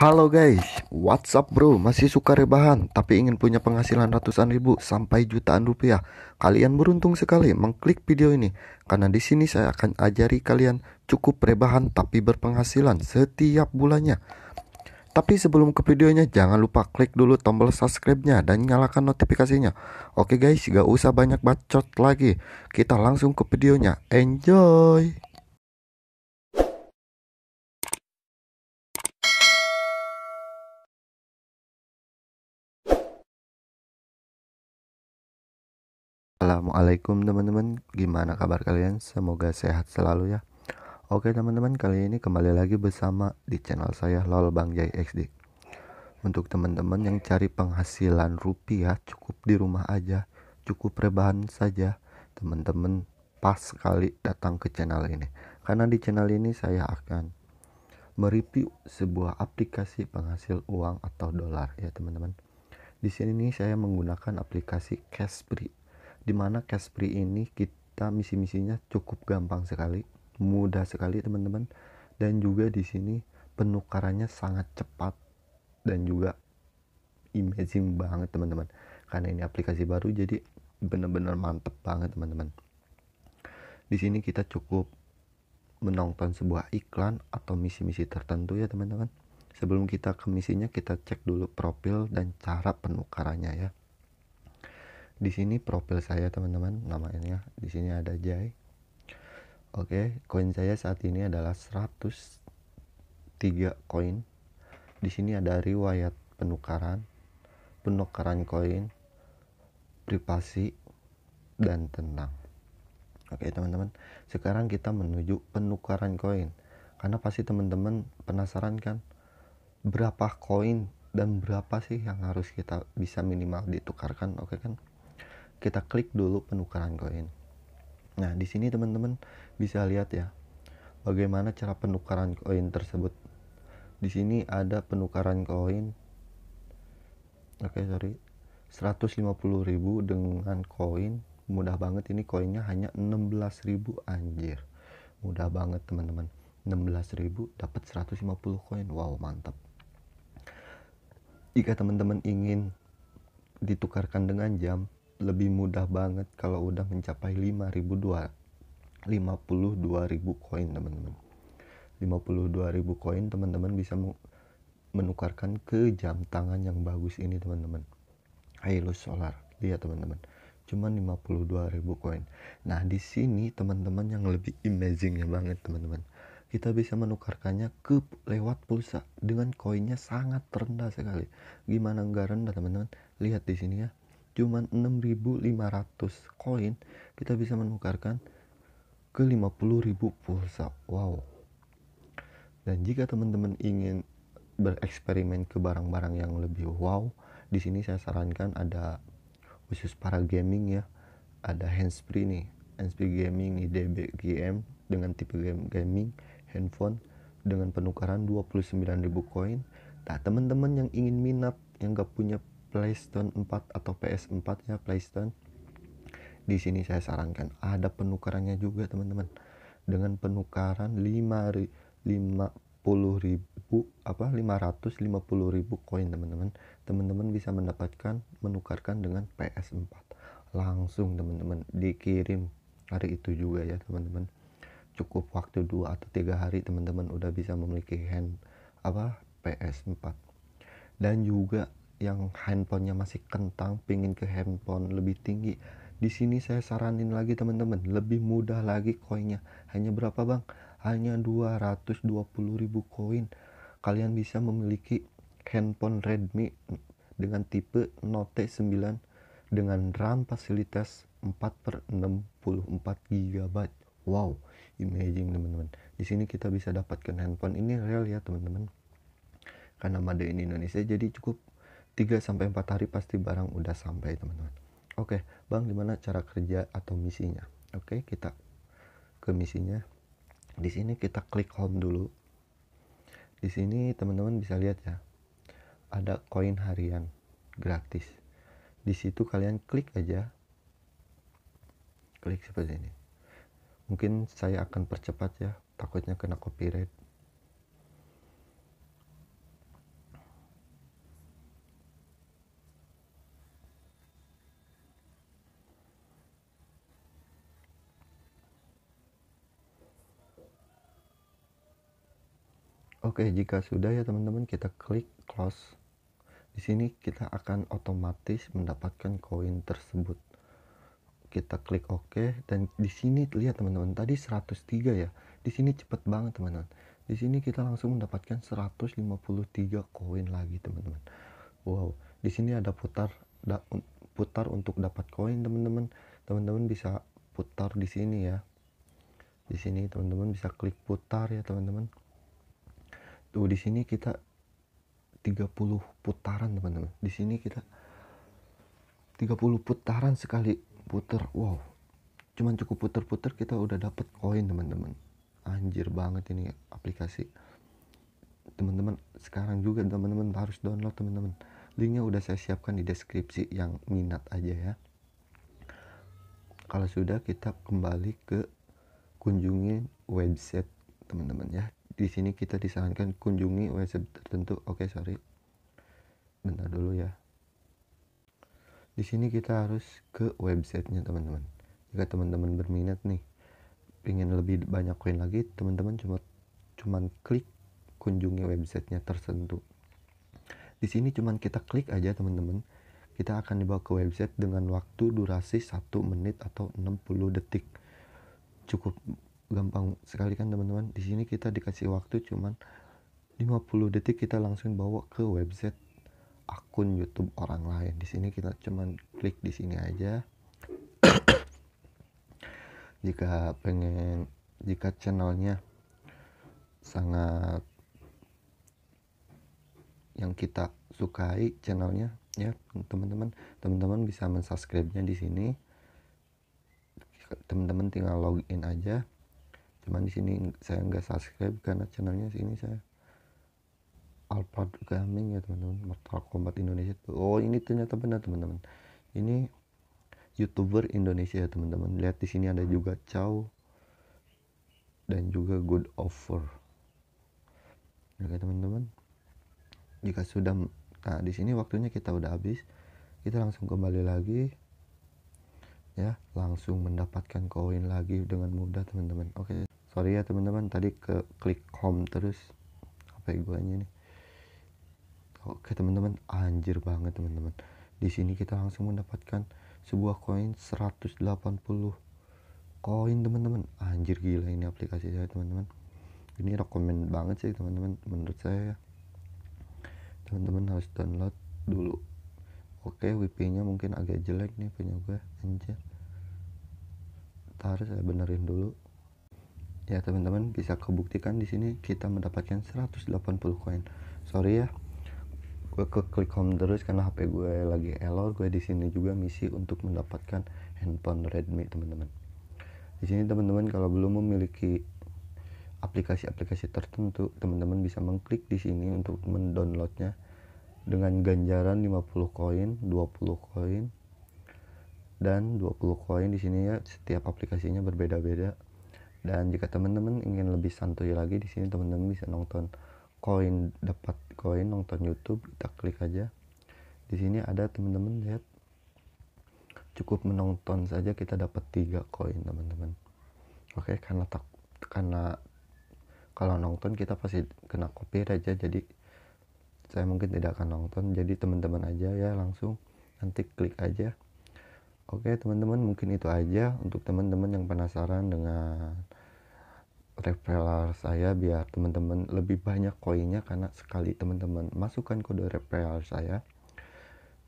Halo guys, what's up bro? Masih suka rebahan tapi ingin punya penghasilan ratusan ribu sampai jutaan rupiah? Kalian beruntung sekali mengklik video ini karena di sini saya akan ajari kalian cukup rebahan tapi berpenghasilan setiap bulannya. Tapi sebelum ke videonya jangan lupa klik dulu tombol subscribe-nya dan nyalakan notifikasinya. Oke guys, gak usah banyak bacot lagi. Kita langsung ke videonya. Enjoy! Assalamualaikum teman-teman, gimana kabar kalian? Semoga sehat selalu ya. Oke teman-teman, kali ini kembali lagi bersama di channel saya Lol Bang Jai XD. Untuk teman-teman yang cari penghasilan rupiah cukup di rumah aja, cukup rebahan saja, teman-teman pas sekali datang ke channel ini. Karena di channel ini saya akan mereview sebuah aplikasi penghasil uang atau dolar ya teman-teman. Di sini nih saya menggunakan aplikasi Cashfree dimana Caspri ini kita misi-misinya cukup gampang sekali mudah sekali teman-teman dan juga di sini penukarannya sangat cepat dan juga amazing banget teman-teman karena ini aplikasi baru jadi bener-bener mantep banget teman-teman di sini kita cukup menonton sebuah iklan atau misi-misi tertentu ya teman-teman sebelum kita ke misinya kita cek dulu profil dan cara penukarannya ya di sini profil saya teman-teman namanya di sini ada Jai oke koin saya saat ini adalah 103 koin di sini ada riwayat penukaran penukaran koin privasi dan tenang oke teman-teman sekarang kita menuju penukaran koin karena pasti teman-teman penasaran kan berapa koin dan berapa sih yang harus kita bisa minimal ditukarkan oke kan kita klik dulu penukaran koin. Nah, di sini teman-teman bisa lihat ya bagaimana cara penukaran koin tersebut. Di sini ada penukaran koin oke okay, sorry 150.000 dengan koin mudah banget ini koinnya hanya 16.000 anjir mudah banget teman-teman 16.000 dapat 150 koin wow mantap jika teman-teman ingin ditukarkan dengan jam lebih mudah banget kalau udah mencapai 52.000 ribu koin teman-teman 52.000 koin teman-teman bisa menukarkan ke jam tangan yang bagus ini teman-teman Halo Solar lihat teman-teman cuman 52.000 koin nah di sini teman-teman yang lebih amazingnya banget teman-teman kita bisa menukarkannya ke lewat pulsa dengan koinnya sangat rendah sekali gimana nggak rendah teman-teman lihat di sini ya cuma 6500 koin kita bisa menukarkan ke 50.000 pulsa wow dan jika teman-teman ingin bereksperimen ke barang-barang yang lebih wow di sini saya sarankan ada khusus para gaming ya ada handsfree nih handsfree gaming nih DBGM dengan tipe game gaming handphone dengan penukaran 29.000 koin nah teman-teman yang ingin minat yang gak punya PlayStation 4 atau PS4 ya PlayStation di sini saya sarankan ada penukarannya juga teman-teman dengan penukaran 5 50 ribu apa 550 ribu koin teman-teman teman-teman bisa mendapatkan menukarkan dengan PS4 langsung teman-teman dikirim hari itu juga ya teman-teman cukup waktu dua atau tiga hari teman-teman udah bisa memiliki hand apa PS4 dan juga yang handphonenya masih kentang pingin ke handphone lebih tinggi di sini saya saranin lagi teman-teman lebih mudah lagi koinnya hanya berapa bang hanya 220.000 koin kalian bisa memiliki handphone Redmi dengan tipe Note 9 dengan RAM fasilitas 4 per 64 GB wow amazing teman-teman di sini kita bisa dapatkan handphone ini real ya teman-teman karena made in Indonesia jadi cukup 3 sampai 4 hari pasti barang udah sampai, teman-teman. Oke, Bang, gimana cara kerja atau misinya? Oke, kita ke misinya. Di sini kita klik home dulu. Di sini teman-teman bisa lihat ya. Ada koin harian gratis. Di situ kalian klik aja. Klik seperti ini. Mungkin saya akan percepat ya, takutnya kena copyright. Oke, jika sudah ya teman-teman kita klik close. Di sini kita akan otomatis mendapatkan koin tersebut. Kita klik OK dan di sini lihat teman-teman tadi 103 ya. Di sini cepet banget teman-teman. Di sini kita langsung mendapatkan 153 koin lagi teman-teman. Wow, di sini ada putar da, putar untuk dapat koin teman-teman. Teman-teman bisa putar di sini ya. Di sini teman-teman bisa klik putar ya teman-teman tuh di sini kita 30 putaran teman-teman di sini kita 30 putaran sekali puter wow cuman cukup puter-puter kita udah dapet koin teman-teman anjir banget ini aplikasi teman-teman sekarang juga teman-teman harus download teman-teman linknya udah saya siapkan di deskripsi yang minat aja ya kalau sudah kita kembali ke kunjungi website teman-teman ya di sini kita disarankan kunjungi website tertentu. Oke, okay, sorry. Bentar dulu ya. Di sini kita harus ke websitenya teman-teman. Jika teman-teman berminat nih, ingin lebih banyak koin lagi, teman-teman cuma cuman klik kunjungi websitenya tertentu. Di sini cuman kita klik aja teman-teman. Kita akan dibawa ke website dengan waktu durasi 1 menit atau 60 detik. Cukup gampang sekali kan teman-teman di sini kita dikasih waktu cuman 50 detik kita langsung bawa ke website akun YouTube orang lain di sini kita cuman klik di sini aja jika pengen jika channelnya sangat yang kita sukai channelnya ya teman-teman teman-teman bisa mensubscribe-nya di sini teman-teman tinggal login aja cuman di sini saya nggak subscribe karena channelnya sini saya Alphard Gaming ya teman-teman Mortal Kombat Indonesia oh ini ternyata benar teman-teman ini youtuber Indonesia ya teman-teman lihat di sini ada juga Chow dan juga Good Offer oke ya kan, teman-teman jika sudah nah di sini waktunya kita udah habis kita langsung kembali lagi ya langsung mendapatkan koin lagi dengan mudah teman-teman oke sorry ya teman-teman tadi ke klik home terus apa ya gue nih oke teman-teman anjir banget teman-teman di sini kita langsung mendapatkan sebuah koin 180 koin teman-teman anjir gila ini aplikasi saya teman-teman ini rekomend banget sih teman-teman menurut saya ya. teman-teman harus download dulu oke WP nya mungkin agak jelek nih punya gue anjir ntar saya benerin dulu ya teman-teman bisa kebuktikan di sini kita mendapatkan 180 koin sorry ya gue ke klik home terus karena HP gue lagi error gue di sini juga misi untuk mendapatkan handphone Redmi teman-teman di sini teman-teman kalau belum memiliki aplikasi-aplikasi tertentu teman-teman bisa mengklik di sini untuk mendownloadnya dengan ganjaran 50 koin 20 koin dan 20 koin di sini ya setiap aplikasinya berbeda-beda dan jika teman-teman ingin lebih santuy lagi di sini teman-teman bisa nonton koin dapat koin nonton YouTube kita klik aja. Di sini ada teman-teman lihat cukup menonton saja kita dapat tiga koin teman-teman. Oke karena tak karena kalau nonton kita pasti kena copyright aja ya. jadi saya mungkin tidak akan nonton jadi teman-teman aja ya langsung nanti klik aja Oke teman-teman mungkin itu aja untuk teman-teman yang penasaran dengan referral saya biar teman-teman lebih banyak koinnya karena sekali teman-teman masukkan kode referral saya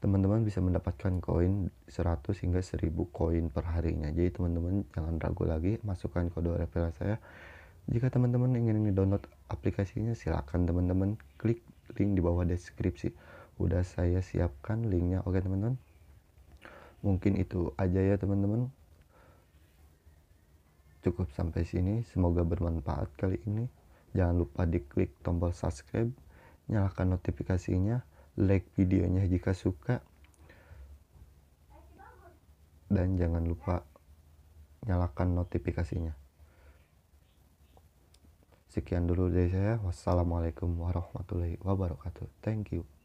teman-teman bisa mendapatkan koin 100 hingga 1000 koin per harinya jadi teman-teman jangan ragu lagi masukkan kode referral saya jika teman-teman ingin download aplikasinya silahkan teman-teman klik link di bawah deskripsi udah saya siapkan linknya oke teman-teman mungkin itu aja ya teman-teman cukup sampai sini semoga bermanfaat kali ini jangan lupa diklik tombol subscribe nyalakan notifikasinya like videonya jika suka dan jangan lupa nyalakan notifikasinya sekian dulu dari saya wassalamualaikum warahmatullahi wabarakatuh thank you